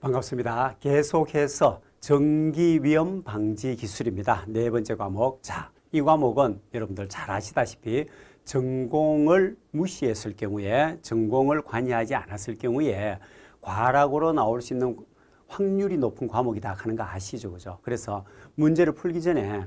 반갑습니다. 계속해서 전기위험 방지 기술입니다. 네 번째 과목. 자, 이 과목은 여러분들 잘 아시다시피 전공을 무시했을 경우에 전공을 관여하지 않았을 경우에 과락으로 나올 수 있는 확률이 높은 과목이다 하는 거 아시죠? 그죠? 그래서 문제를 풀기 전에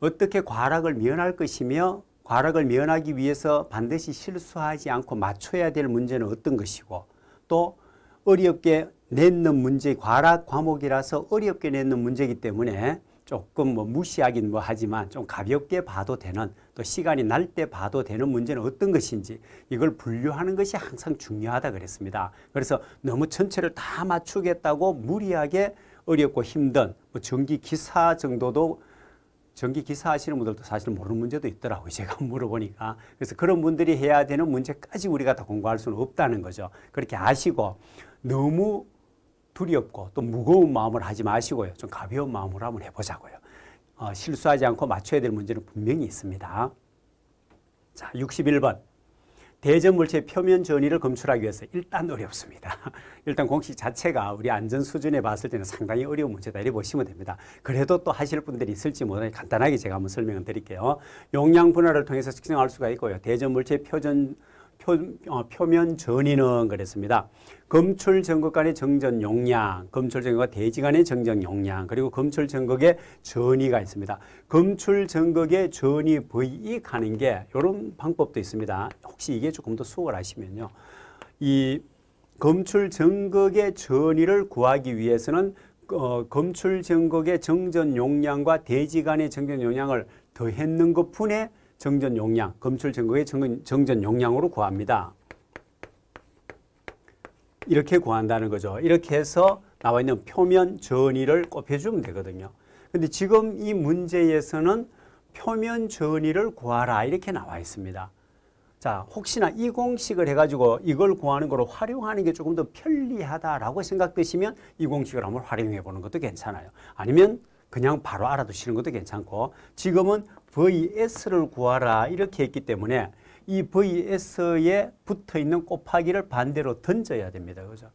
어떻게 과락을 면할 것이며 과락을 면하기 위해서 반드시 실수하지 않고 맞춰야 될 문제는 어떤 것이고 또 어렵게 냈는 문제 과락 과목이라서 어렵게 냈는 문제이기 때문에 조금 뭐 무시하긴 뭐 하지만 좀 가볍게 봐도 되는 또 시간이 날 때 봐도 되는 문제는 어떤 것인지 이걸 분류하는 것이 항상 중요하다 그랬습니다. 그래서 너무 전체를 다 맞추겠다고 무리하게 어렵고 힘든 뭐 전기 기사 정도도 전기 기사 하시는 분들도 사실 모르는 문제도 있더라고요. 제가 물어보니까. 그래서 그런 분들이 해야 되는 문제까지 우리가 다 공부할 수는 없다는 거죠. 그렇게 아시고 너무 두렵고 또 무거운 마음을 하지 마시고요. 좀 가벼운 마음으로 한번 해보자고요. 어, 실수하지 않고 맞춰야 될 문제는 분명히 있습니다. 자, 61번. 대전물체 표면 전위를 검출하기 위해서 일단 어렵습니다. 일단 공식 자체가 우리 안전 수준에 봤을 때는 상당히 어려운 문제다 이렇게 보시면 됩니다. 그래도 또 하실 분들이 있을지 모르니 간단하게 제가 한번 설명을 드릴게요. 용량 분할을 통해서 측정할 수가 있고요. 대전물체 표전 표, 어, 표면 전이는 그랬습니다. 검출 전극 간의 정전 용량, 검출 전극과 대지 간의 정전 용량, 그리고 검출 전극의 전이가 있습니다. 검출 전극의 전이 부익가는게 이런 방법도 있습니다. 혹시 이게 조금 더 수월하시면요. 이 검출 전극의 전이를 구하기 위해서는 어, 검출 전극의 정전 용량과 대지 간의 정전 용량을 더했는 것뿐에 정전 용량, 검출 증거의 정전 용량으로 구합니다. 이렇게 구한다는 거죠. 이렇게 해서 나와 있는 표면 전위를 꼽혀주면 되거든요. 근데 지금 이 문제에서는 표면 전위를 구하라 이렇게 나와 있습니다. 자, 혹시나 이 공식을 해가지고 이걸 구하는 걸 활용하는 게 조금 더 편리하다라고 생각되시면 이 공식을 한번 활용해 보는 것도 괜찮아요. 아니면 그냥 바로 알아두시는 것도 괜찮고 지금은 VS를 구하라 이렇게 했기 때문에 이 VS에 붙어 있는 곱하기를 반대로 던져야 됩니다. 그죠?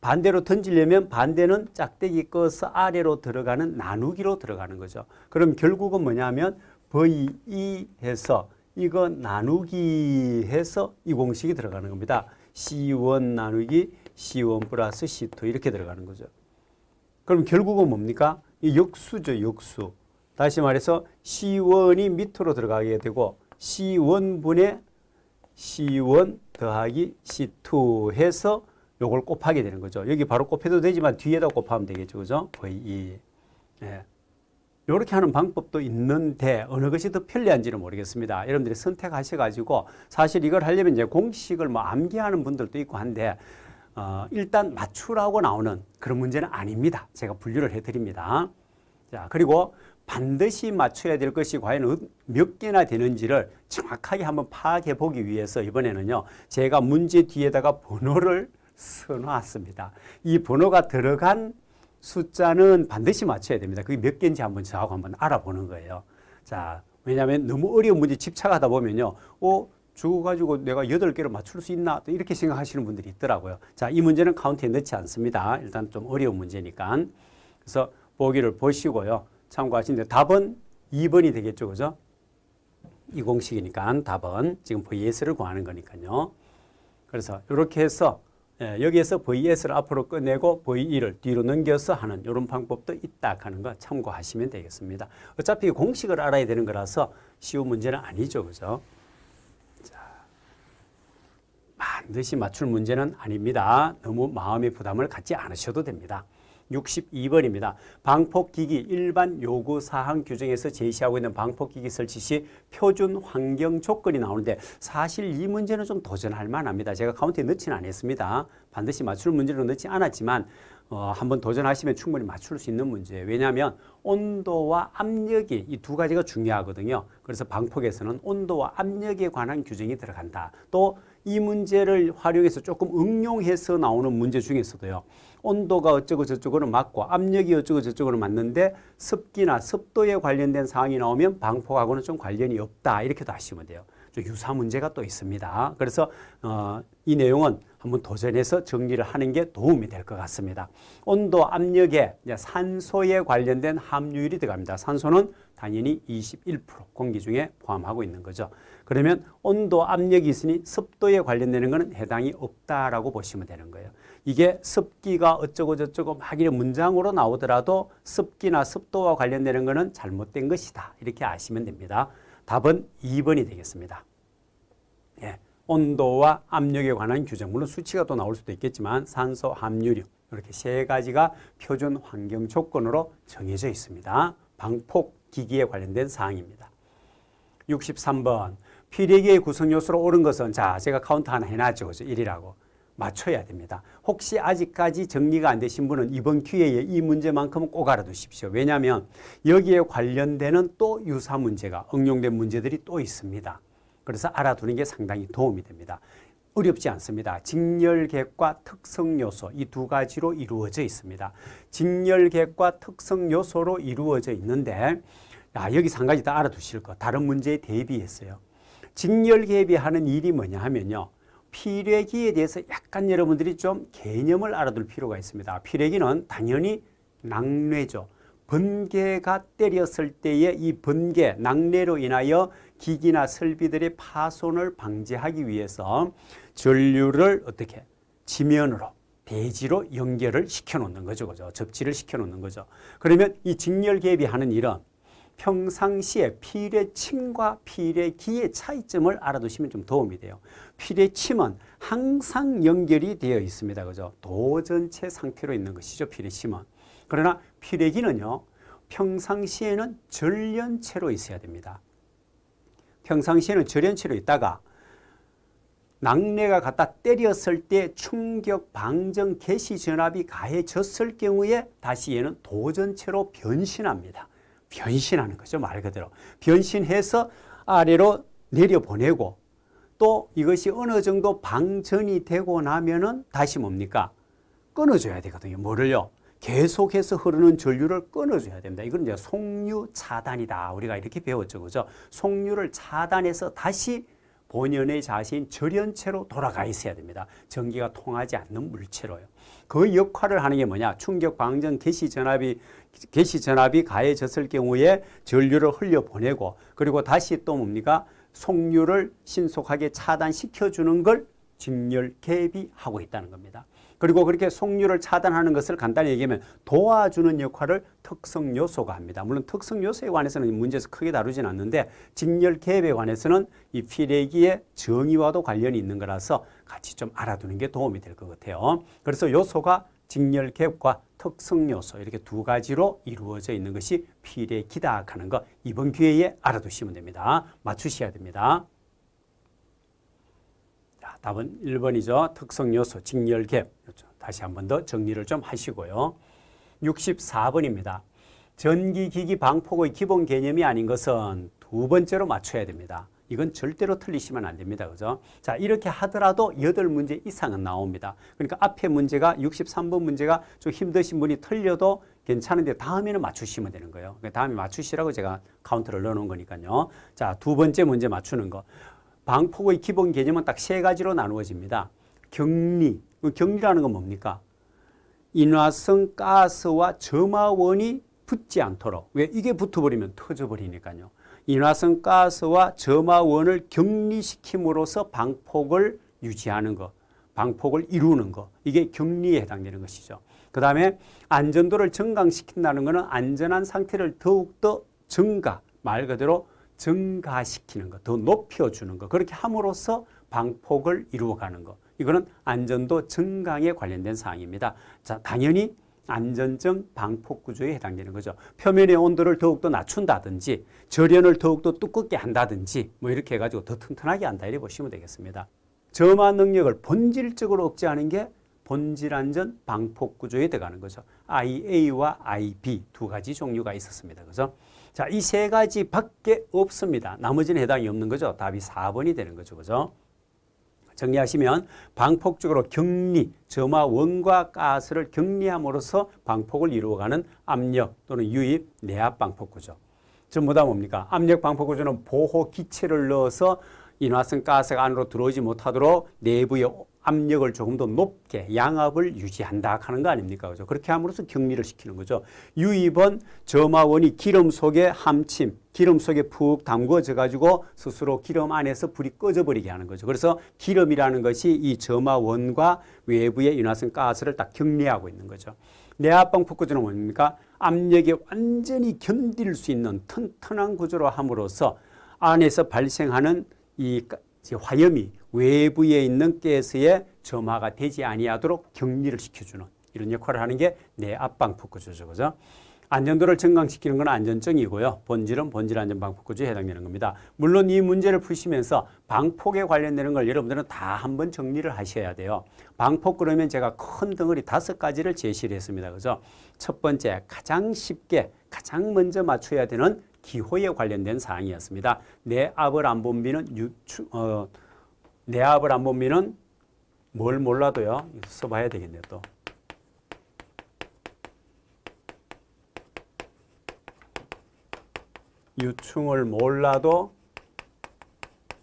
반대로 던지려면 반대는 짝대기 꺼서 아래로 들어가는 나누기로 들어가는 거죠. 그럼 결국은 뭐냐면 VE 해서 이거 나누기 해서 이 공식이 들어가는 겁니다. C1 나누기 C1 플러스 C2 이렇게 들어가는 거죠. 그럼 결국은 뭡니까? 역수죠, 역수. 다시 말해서 C1이 밑으로 들어가게 되고 C1분의 C1 더하기 C2 해서 요걸 곱하게 되는 거죠. 여기 바로 곱해도 되지만 뒤에다 곱하면 되겠죠. 그죠? VE. 예. 이렇게 하는 방법도 있는데 어느 것이 더 편리한지는 모르겠습니다. 여러분들이 선택하셔가지고 사실 이걸 하려면 이제 공식을 뭐 암기하는 분들도 있고 한데 어, 일단 맞추라고 나오는 그런 문제는 아닙니다. 제가 분류를 해드립니다. 자, 그리고 반드시 맞춰야 될 것이 과연 어, 몇 개나 되는지를 정확하게 한번 파악해 보기 위해서 이번에는요. 제가 문제 뒤에다가 번호를 써놨습니다. 이 번호가 들어간 숫자는 반드시 맞춰야 됩니다. 그게 몇 개인지 한번 저하고 한번 알아보는 거예요. 자, 왜냐하면 너무 어려운 문제 집착하다 보면요. 어, 죽어 가지고 내가 8개를 맞출 수 있나? 또 이렇게 생각하시는 분들이 있더라고요. 자, 이 문제는 카운트에 넣지 않습니다. 일단 좀 어려운 문제니까. 그래서 보기를 보시고요. 참고하시는데 답은 2번이 되겠죠. 그죠? 이 공식이니까 답은 지금 vs를 구하는 거니까요. 그래서 이렇게 해서 예, 여기에서 vs를 앞으로 꺼내고 v1을 뒤로 넘겨서 하는 이런 방법도 있다 하는 거 참고하시면 되겠습니다. 어차피 공식을 알아야 되는 거라서 쉬운 문제는 아니죠. 그죠? 반드시 맞출 문제는 아닙니다. 너무 마음의 부담을 갖지 않으셔도 됩니다. 62번입니다. 방폭기기 일반 요구사항 규정에서 제시하고 있는 방폭기기 설치 시 표준 환경 조건이 나오는데 사실 이 문제는 좀 도전할 만합니다. 제가 카운트에 넣지는 않았습니다. 반드시 맞출 문제로 넣지 않았지만 어, 한번 도전하시면 충분히 맞출 수 있는 문제예요. 왜냐하면 온도와 압력이 이 두 가지가 중요하거든요. 그래서 방폭에서는 온도와 압력에 관한 규정이 들어간다. 또 이 문제를 활용해서 조금 응용해서 나오는 문제 중에서도요. 온도가 어쩌고 저쩌고로 맞고 압력이 어쩌고 저쩌고로 맞는데 습기나 습도에 관련된 사항이 나오면 방폭하고는 좀 관련이 없다. 이렇게도 하시면 돼요. 유사 문제가 또 있습니다. 그래서 어, 이 내용은 한번 도전해서 정리를 하는 게 도움이 될 것 같습니다. 온도, 압력에 산소에 관련된 함유율이 들어갑니다. 산소는 당연히 21% 공기 중에 포함하고 있는 거죠. 그러면 온도, 압력이 있으니 습도에 관련되는 것은 해당이 없다라고 보시면 되는 거예요. 이게 습기가 어쩌고 저쩌고 막 이런 문장으로 나오더라도 습기나 습도와 관련되는 것은 잘못된 것이다. 이렇게 아시면 됩니다. 답은 2번이 되겠습니다. 예. 온도와 압력에 관한 규정, 물론 수치가 또 나올 수도 있겠지만 산소 함유량 이렇게 세 가지가 표준 환경 조건으로 정해져 있습니다. 방폭 기기에 관련된 사항입니다. 63번 피리의 구성 요소로 오른 것은 자 제가 카운트 하나 해놨죠. 그죠? 1이라고. 맞춰야 됩니다. 혹시 아직까지 정리가 안 되신 분은 이번 기회에 이문제만큼꼭 알아두십시오. 왜냐하면 여기에 관련되는 또 유사 문제가 응용된 문제들이 또 있습니다. 그래서 알아두는 게 상당히 도움이 됩니다. 어렵지 않습니다. 직렬객과 특성요소 이 두 가지로 이루어져 있습니다. 직렬객과 특성요소로 이루어져 있는데 야, 여기한 가지 다 알아두실 거 다른 문제에 대비했어요. 직렬개비 하는 일이 뭐냐 하면요. 피뢰기에 대해서 약간 여러분들이 좀 개념을 알아둘 필요가 있습니다. 피뢰기는 당연히 낙뢰죠. 번개가 때렸을 때의 이 번개, 낙뢰로 인하여 기기나 설비들의 파손을 방지하기 위해서 전류를 어떻게 지면으로 대지로 연결을 시켜놓는 거죠. 그죠? 접지를 시켜놓는 거죠. 그러면 이직렬개입 하는 일은 평상시에 필의 침과 필의 기의 차이점을 알아두시면 좀 도움이 돼요. 필의 침은 항상 연결이 되어 있습니다. 그죠? 도전체 상태로 있는 것이죠. 필의 침은. 그러나 필의 기는요. 평상시에는 전련체로 있어야 됩니다. 평상시에는 절연치로 있다가 낙뢰가 갖다 때렸을 때 충격 방정 개시 전압이 가해졌을 경우에 다시 얘는 도전체로 변신합니다. 변신하는 거죠 말 그대로. 변신해서 아래로 내려보내고 또 이것이 어느 정도 방전이 되고 나면은 다시 뭡니까? 끊어줘야 되거든요. 뭐를요? 계속해서 흐르는 전류를 끊어줘야 됩니다. 이건 이제 송유 차단이다. 우리가 이렇게 배웠죠. 그죠? 송유를 차단해서 다시 본연의 자신 절연체로 돌아가 있어야 됩니다. 전기가 통하지 않는 물체로요. 그 역할을 하는 게 뭐냐? 충격 방전 개시 전압이 개시 전압이 가해졌을 경우에 전류를 흘려 보내고 그리고 다시 또 뭡니까? 속류를 신속하게 차단시켜 주는 걸 직렬 갭이 하고 있다는 겁니다. 그리고 그렇게 속류를 차단하는 것을 간단히 얘기하면 도와주는 역할을 특성 요소가 합니다. 물론 특성 요소에 관해서는 문제에서 크게 다루진 않는데 직렬 개입에 관해서는 이 피레기의 정의와도 관련이 있는 거라서 같이 좀 알아두는 게 도움이 될 것 같아요. 그래서 요소가 직렬 개입과 특성 요소 이렇게 두 가지로 이루어져 있는 것이 피레기다 하는 거 이번 기회에 알아두시면 됩니다. 맞추셔야 됩니다. 답은 1번이죠. 특성 요소, 직렬 갭. 그렇죠. 다시 한 번 더 정리를 좀 하시고요. 64번입니다. 전기기기 방폭의 기본 개념이 아닌 것은 두 번째로 맞춰야 됩니다. 이건 절대로 틀리시면 안 됩니다. 그죠? 자, 이렇게 하더라도 8문제 이상은 나옵니다. 그러니까 앞에 문제가 63번 문제가 좀 힘드신 분이 틀려도 괜찮은데 다음에는 맞추시면 되는 거예요. 그 다음에 맞추시라고 제가 카운터를 넣어놓은 거니까요. 자, 두 번째 문제 맞추는 거. 방폭의 기본 개념은 딱 세 가지로 나누어집니다. 격리. 그 격리라는 건 뭡니까? 인화성 가스와 점화원이 붙지 않도록. 왜? 이게 붙어버리면 터져버리니까요. 인화성 가스와 점화원을 격리시킴으로써 방폭을 유지하는 것, 방폭을 이루는 것, 이게 격리에 해당되는 것이죠. 그 다음에 안전도를 증강시킨다는 것은 안전한 상태를 더욱더 증가, 말 그대로 증가시키는 것, 더 높여주는 것, 그렇게 함으로써 방폭을 이루어가는 것. 이거는 안전도 증강에 관련된 사항입니다. 자, 당연히 안전증 방폭 구조에 해당되는 거죠. 표면의 온도를 더욱더 낮춘다든지 절연을 더욱더 두껍게 한다든지 뭐 이렇게 해가지고 더 튼튼하게 한다 이래 보시면 되겠습니다. 점화 능력을 본질적으로 억제하는 게 본질안전 방폭 구조에 들어가는 거죠. IA와 IB 두 가지 종류가 있었습니다. 그래서 자, 이 세 가지밖에 없습니다. 나머지는 해당이 없는 거죠. 답이 4번이 되는 거죠. 그죠? 정리하시면 방폭적으로 격리, 점화 원과 가스를 격리함으로써 방폭을 이루어가는 압력 또는 유입, 내압 방폭구조. 전부 다 뭡니까? 압력 방폭구조는 보호 기체를 넣어서 인화성 가스가 안으로 들어오지 못하도록 내부의 압력을 조금 더 높게 양압을 유지한다 하는 거 아닙니까? 그죠? 그렇게 함으로써 격리를 시키는 거죠. 유입은 점화원이 기름 속에 함침, 기름 속에 푹 담궈져 가지고 스스로 기름 안에서 불이 꺼져 버리게 하는 거죠. 그래서 기름이라는 것이 이 점화원과 외부의 인화성 가스를 딱 격리하고 있는 거죠. 내압방 폭구조는 뭡니까? 압력이 완전히 견딜 수 있는 튼튼한 구조로 함으로써 안에서 발생하는 이 화염이 외부에 있는 가스의 점화가 되지 아니하도록 격리를 시켜주는 이런 역할을 하는 게 내앞방폭구조죠 그죠? 안전도를 증강시키는 건 안전증이고요. 본질은 본질 안전방폭구조에 해당되는 겁니다. 물론 이 문제를 푸시면서 방폭에 관련되는 걸 여러분들은 다 한번 정리를 하셔야 돼요. 방폭 그러면 제가 큰 덩어리 다섯 가지를 제시를 했습니다. 그죠? 첫 번째 가장 쉽게 가장 먼저 맞춰야 되는 기호에 관련된 사항이었습니다. 내 앞을 안 본비는 유추, 어, 내압을 안 보면은 뭘 몰라도요. 써봐야 되겠네요. 또. 유충을 몰라도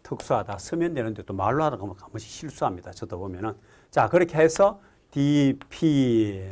특수하다. 쓰면 되는데 또 말로 하다 보면 뭐 한 번씩 실수합니다. 저도 보면은. 자, 그렇게 해서 DP,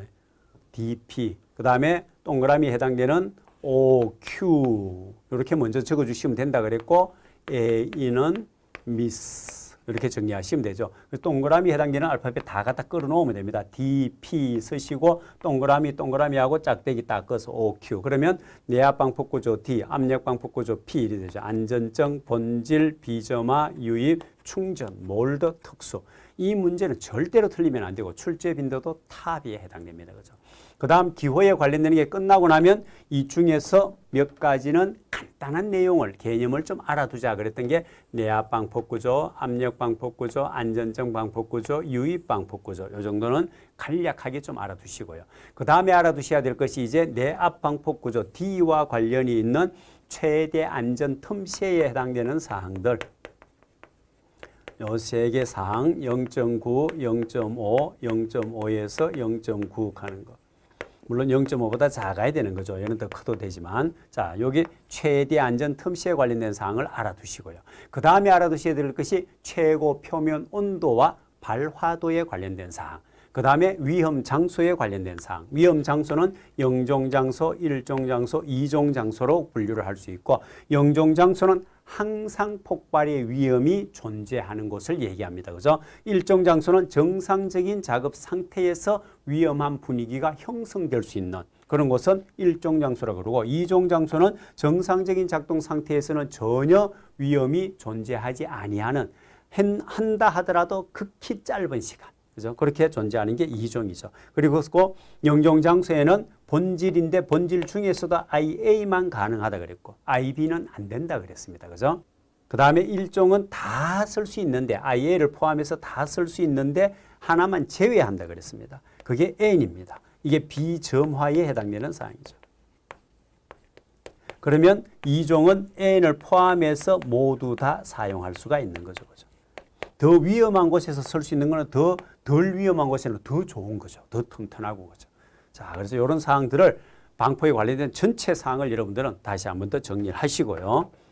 DP. 그 다음에 동그라미 해당되는 OQ. 이렇게 먼저 적어주시면 된다 그랬고, a 는 미스. 이렇게 정리하시면 되죠. 그 동그라미 해당되는 알파벳 다 갖다 끌어놓으면 됩니다. D, P 쓰시고 동그라미 동그라미하고 짝대기 닦아서 O, Q. 그러면 내압방폭구조 D, 압력방폭구조 P 이 되죠. 안전증, 본질, 비점화, 유입, 충전, 몰드 특수. 이 문제는 절대로 틀리면 안 되고 출제 빈도도 탑에 해당됩니다. 그죠 그 다음 기호에 관련되는 게 끝나고 나면 이 중에서 몇 가지는 간단한 내용을 개념을 좀 알아두자 그랬던 게 내압 방폭구조, 압력 방폭구조, 안전성 방폭구조, 유입 방폭구조 요 정도는 간략하게 좀 알아두시고요. 그 다음에 알아두셔야 될 것이 이제 내압 방폭구조 D와 관련이 있는 최대 안전 틈새에 해당되는 사항들 요 세 개 사항 0.9, 0.5, 0.5에서 0.9 가는 것. 물론 0.5보다 작아야 되는 거죠. 얘는 더 커도 되지만 자 여기 최대 안전 틈씨에 관련된 사항을 알아두시고요. 그 다음에 알아두셔야 될 것이 최고 표면 온도와 발화도에 관련된 사항. 그 다음에 위험 장소에 관련된 사항. 위험 장소는 영종 장소, 일종 장소, 이종 장소로 분류를 할 수 있고 영종 장소는 항상 폭발의 위험이 존재하는 것을 얘기합니다. 그래서 일정 장소는 정상적인 작업 상태에서 위험한 분위기가 형성될 수 있는 그런 것은 일종 장소라고 그러고 이종 장소는 정상적인 작동 상태에서는 전혀 위험이 존재하지 아니하는 한다 하더라도 극히 짧은 시간 그죠? 그렇게 존재하는 게이종이죠 그리고 영종장소에는 본질인데 본질 중에서도 IA만 가능하다 그랬고 IB는 안 된다 그랬습니다. 그죠? 그 다음에 일종은다 쓸 수 있는데 IA를 포함해서 다 쓸 수 있는데 하나만 제외한다 그랬습니다. 그게 N입니다. 이게 비점화에 해당되는 사항이죠. 그러면 이종은 N을 포함해서 모두 다 사용할 수가 있는 거죠. 그죠? 더 위험한 곳에서 쓸 수 있는 것은 더덜 위험한 것에는더 좋은 거죠. 더 튼튼하고 그죠. 자, 그래서 이런 사항들을 방포에 관련된 전체 사항을 여러분들은 다시 한 번 더 정리를 하시고요.